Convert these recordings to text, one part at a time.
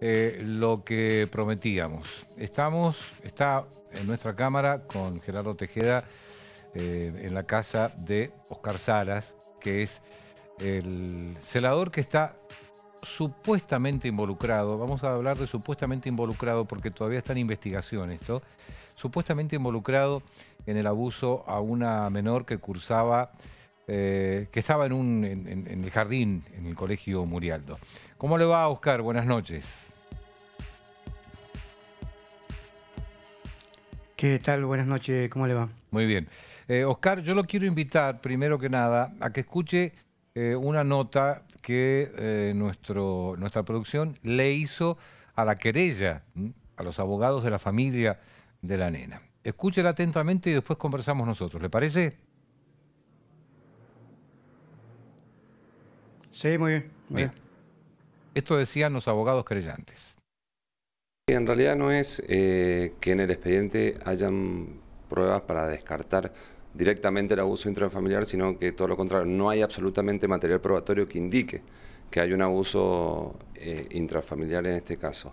Eh, lo que prometíamos. Estamos, está en nuestra cámara con Gerardo Tejeda eh, en la casa de Oscar Salas, que es el celador que está supuestamente involucrado, vamos a hablar de supuestamente involucrado porque todavía está en investigación esto, supuestamente involucrado en el abuso a una menor que cursaba eh, que estaba en, en, el jardín, en el colegio Murialdo. ¿Cómo le va, Oscar? Buenas noches. ¿Qué tal? Buenas noches, ¿cómo le va? Muy bien. Eh, Oscar, yo lo quiero invitar, primero que nada, a que escuche eh, una nota que nuestro, nuestra producción le hizo a la querella, a los abogados de la familia de la nena. Escúchela atentamente y después conversamos nosotros, ¿le parece? Sí, muy bien. Esto decían los abogados creyentes. En realidad no es eh, que en el expediente hayan pruebas para descartar directamente el abuso intrafamiliar, sino que todo lo contrario, no hay absolutamente material probatorio que indique que hay un abuso eh, intrafamiliar en este caso.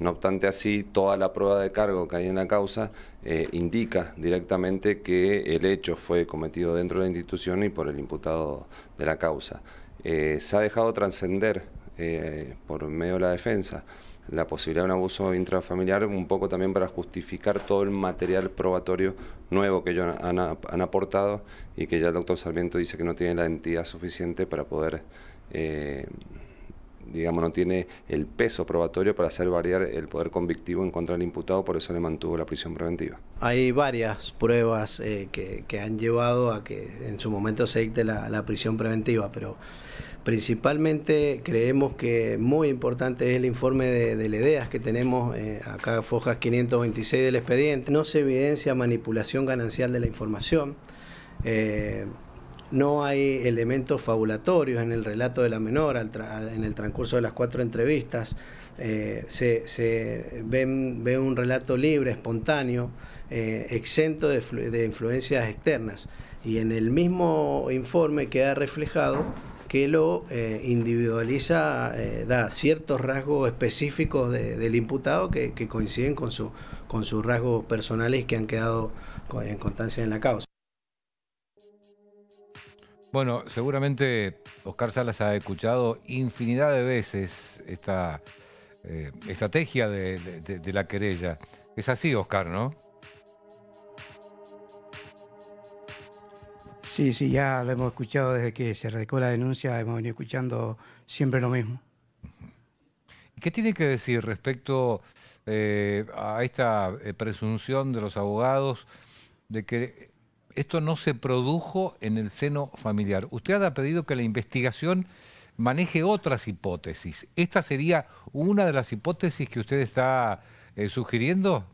No obstante así, toda la prueba de cargo que hay en la causa eh, indica directamente que el hecho fue cometido dentro de la institución y por el imputado de la causa. Eh, se ha dejado trascender eh, por medio de la defensa la posibilidad de un abuso intrafamiliar un poco también para justificar todo el material probatorio nuevo que ellos han, aportado y que ya el doctor Sarmiento dice que no tiene la entidad suficiente para poder... Eh, digamos, no tiene el peso probatorio para hacer variar el poder convictivo en contra del imputado, por eso le mantuvo la prisión preventiva. Hay varias pruebas eh, que, han llevado a que en su momento se dicte la, prisión preventiva, pero principalmente creemos que muy importante es el informe de, de LEDEAS que tenemos acá eh, acá, Fojas 526 del expediente. No se evidencia manipulación ganancial de la información. Eh, no hay elementos fabulatorios en el relato de la menor, en el transcurso de las cuatro entrevistas. Eh, se, ve, un relato libre, espontáneo, eh, exento de, influencias externas. Y en el mismo informe queda reflejado que lo eh, individualiza, da ciertos rasgos específicos del imputado que, que, coinciden con, su, con sus rasgos personales que han quedado en constancia en la causa. Bueno, seguramente Oscar Salas ha escuchado infinidad de veces esta eh, estrategia de, la querella. Es así, Oscar, ¿no? Sí, sí, ya lo hemos escuchado desde que se radicó la denuncia, hemos venido escuchando siempre lo mismo. ¿Qué tiene que decir respecto eh, a esta eh, presunción de los abogados de que esto no se produjo en el seno familiar. Usted ha pedido que la investigación maneje otras hipótesis. ¿Esta sería una de las hipótesis que usted está eh, sugiriendo?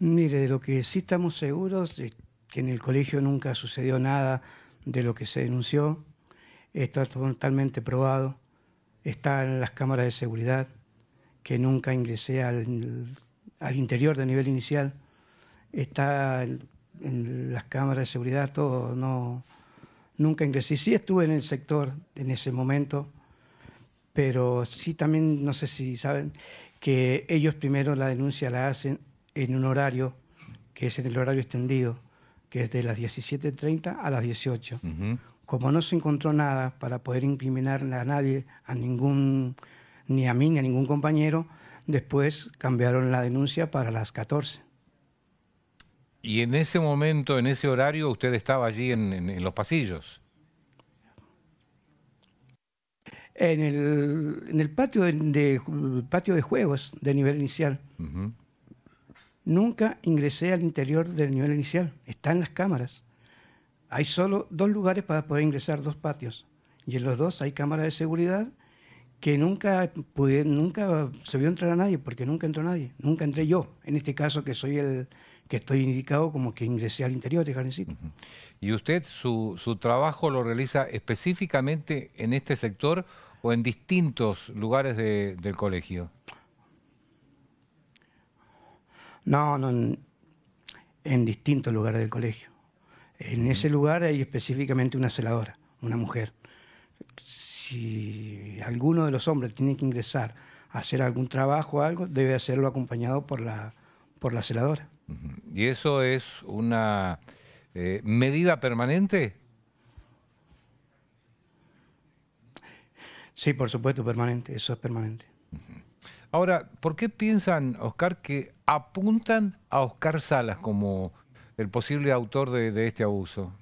Mire, de lo que sí estamos seguros es que en el colegio nunca sucedió nada de lo que se denunció. Está totalmente probado. Está en las cámaras de seguridad, que nunca ingresé al al interior de nivel inicial, está en, las cámaras de seguridad, todo, no, nunca ingresé. Sí estuve en el sector en ese momento, pero sí también, no sé si saben, que ellos primero la denuncia la hacen en un horario, que es en el horario extendido, que es de las 17.30 a las 18. Como no se encontró nada para poder incriminar a nadie, a ningún, ni a mí, ni a ningún compañero, Después cambiaron la denuncia para las 14. ¿Y en ese momento, en ese horario, usted estaba allí en, los pasillos? En el, patio, de, patio de juegos de nivel inicial. Nunca ingresé al interior del nivel inicial. Están las cámaras. Hay solo dos lugares para poder ingresar, dos patios. Y en los dos hay cámaras de seguridad que nunca, pude, nunca se vio entrar a nadie, porque nunca entró nadie, nunca entré yo, en este caso que soy el que estoy indicado como que ingresé al interior de Jardincito. ¿Y usted su, trabajo lo realiza específicamente en este sector o en distintos lugares del colegio? No, no, en, distintos lugares del colegio. En ese lugar hay específicamente una celadora, una mujer si alguno de los hombres tiene que ingresar a hacer algún trabajo o algo, debe hacerlo acompañado por la, por la celadora. ¿Y eso es una eh, medida permanente? Sí, por supuesto, permanente, eso es permanente. Ahora, ¿por qué piensan, Oscar, que apuntan a Oscar Salas como el posible autor de este abuso?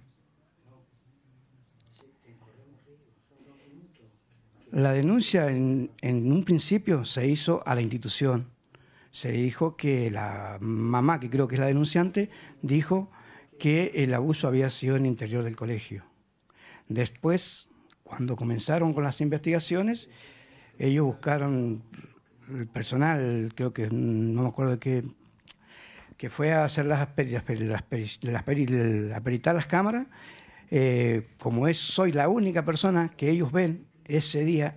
La denuncia en, un principio se hizo a la institución. Se dijo que la mamá, que creo que es la denunciante, dijo que el abuso había sido en el interior del colegio. Después, cuando comenzaron con las investigaciones, ellos buscaron el personal, creo que no me acuerdo de qué, que fue a hacer las, las, las, peritar las cámaras. Eh, como es, soy la única persona que ellos ven ese día,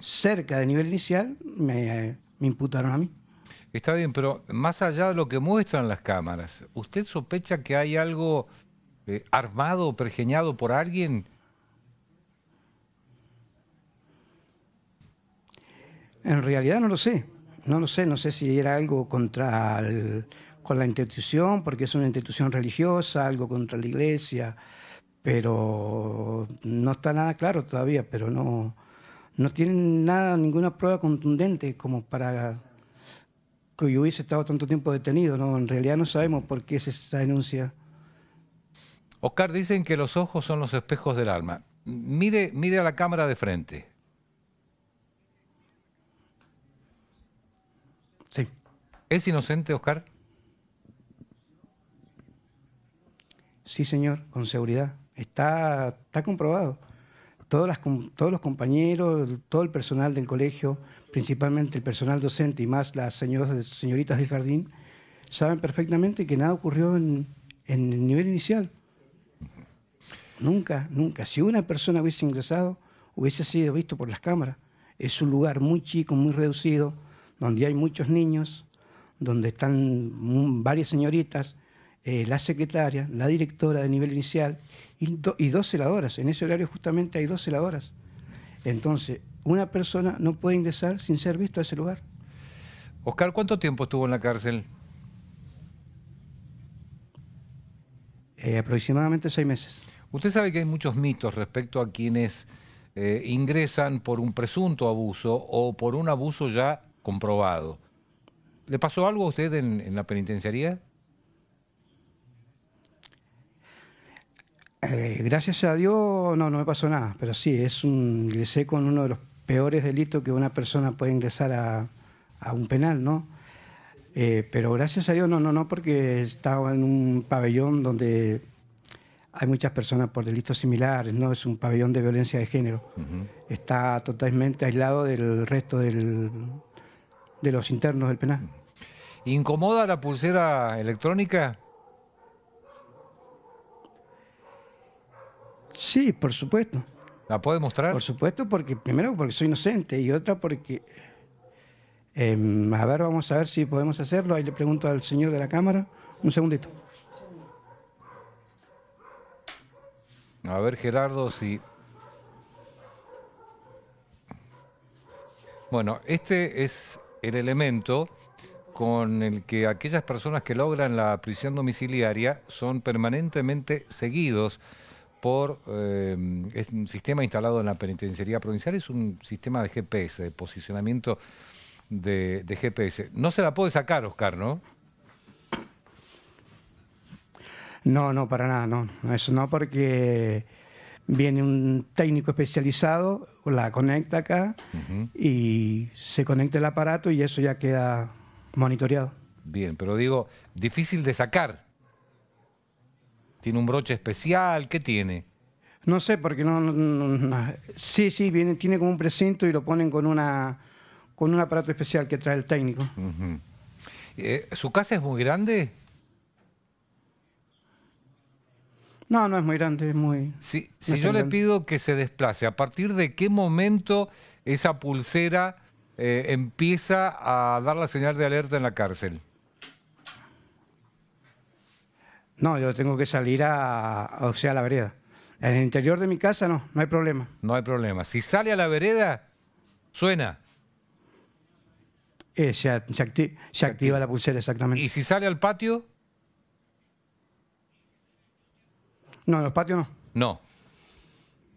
cerca del nivel inicial, me, imputaron a mí. Está bien, pero más allá de lo que muestran las cámaras, ¿usted sospecha que hay algo eh, armado armado, pergeñado por alguien? En realidad no lo sé, no lo sé, no sé si era algo contra con la institución, porque es una institución religiosa, algo contra la iglesia, pero no está nada claro todavía, pero no, no tienen nada, ninguna prueba contundente como para que hubiese estado tanto tiempo detenido, ¿no? En realidad no sabemos por qué es esa denuncia. Oscar, dicen que los ojos son los espejos del alma. Mire, mire a la cámara de frente. Sí. ¿Es inocente, Oscar? Sí, señor, con seguridad. Está, está comprobado. todos los compañeros, todo el personal del colegio, principalmente el personal docente y más las señoritas del jardín, saben perfectamente que nada ocurrió en, en el nivel inicial. Nunca, nunca. Si una persona hubiese ingresado, hubiese sido visto por las cámaras. Es un lugar muy chico, muy reducido, donde hay muchos niños, donde están varias señoritas, eh, la secretaria, la directora de nivel inicial y, dos celadoras. En ese horario justamente hay dos celadoras. Entonces, una persona no puede ingresar sin ser visto a ese lugar. Oscar, ¿cuánto tiempo estuvo en la cárcel? Eh, aproximadamente seis meses. Usted sabe que hay muchos mitos respecto a quienes eh, ingresan por un presunto abuso o por un abuso ya comprobado. ¿Le pasó algo a usted en, en la penitenciaría? Eh, gracias a Dios, no, no me pasó nada, pero sí, es un, ingresé con uno de los peores delitos que una persona puede ingresar a, un penal, ¿no? Eh, pero gracias a Dios, no, no, no, porque estaba en un pabellón donde hay muchas personas por delitos similares, ¿no? Es un pabellón de violencia de género. Está totalmente aislado del resto del, de los internos del penal. ¿Incomoda la pulsera electrónica? Sí, por supuesto. ¿La puede mostrar? Por supuesto, porque primero porque soy inocente y otra porque... Em, a ver, vamos a ver si podemos hacerlo. Ahí le pregunto al señor de la cámara. Un segundito. A ver, Gerardo, si... Bueno, este es el elemento con el que aquellas personas que logran la prisión domiciliaria son permanentemente seguidos por eh, es un sistema instalado en la penitenciaría provincial, es un sistema de GPS, de posicionamiento de, GPS. No se la puede sacar, Oscar, ¿no? No, no, para nada, no. Eso no, porque viene un técnico especializado, la conecta acá y se conecta el aparato y eso ya queda monitoreado. Bien, pero digo, difícil de sacar. ¿Tiene un broche especial? ¿Qué tiene? No sé, porque no, Sí, sí, viene, tiene como un precinto y lo ponen con, una, con un aparato especial que trae el técnico. Eh, ¿Su casa es muy grande? No, no es muy grande, es muy... si yo le pido que se desplace, ¿a partir de qué momento esa pulsera eh, empieza a dar la señal de alerta en la cárcel? No, yo tengo que salir a, o sea, a la vereda. En el interior de mi casa no, no hay problema. No hay problema. Si sale a la vereda, suena. Eh, se, activa la pulsera, exactamente. ¿Y si sale al patio? No, en los patios no.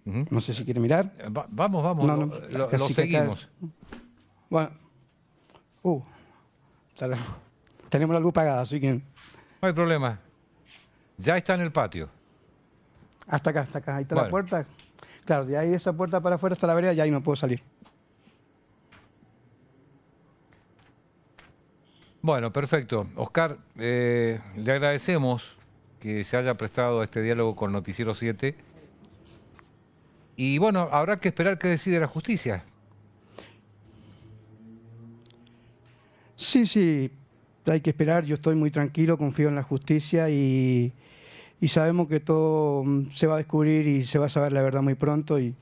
No. No sé si quiere mirar. Eh, vamos, vamos, lo, seguimos. Bueno. Uh, tenemos la luz pagada, así que... No hay problema. Ya está en el patio. Hasta acá, hasta acá. Ahí está la puerta. Claro, de ahí esa puerta para afuera está la vereda, ya ahí no puedo salir. Bueno, perfecto. Oscar, eh, le agradecemos que se haya prestado a este diálogo con Noticiero 7. Y bueno, habrá que esperar que decide la justicia. Sí, sí, hay que esperar. Yo estoy muy tranquilo, confío en la justicia y y sabemos que todo mm, se va a descubrir y se va a saber la verdad muy pronto y,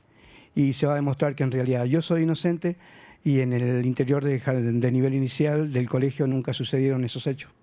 y se va a demostrar que en realidad yo soy inocente y en el interior de nivel inicial del colegio nunca sucedieron esos hechos.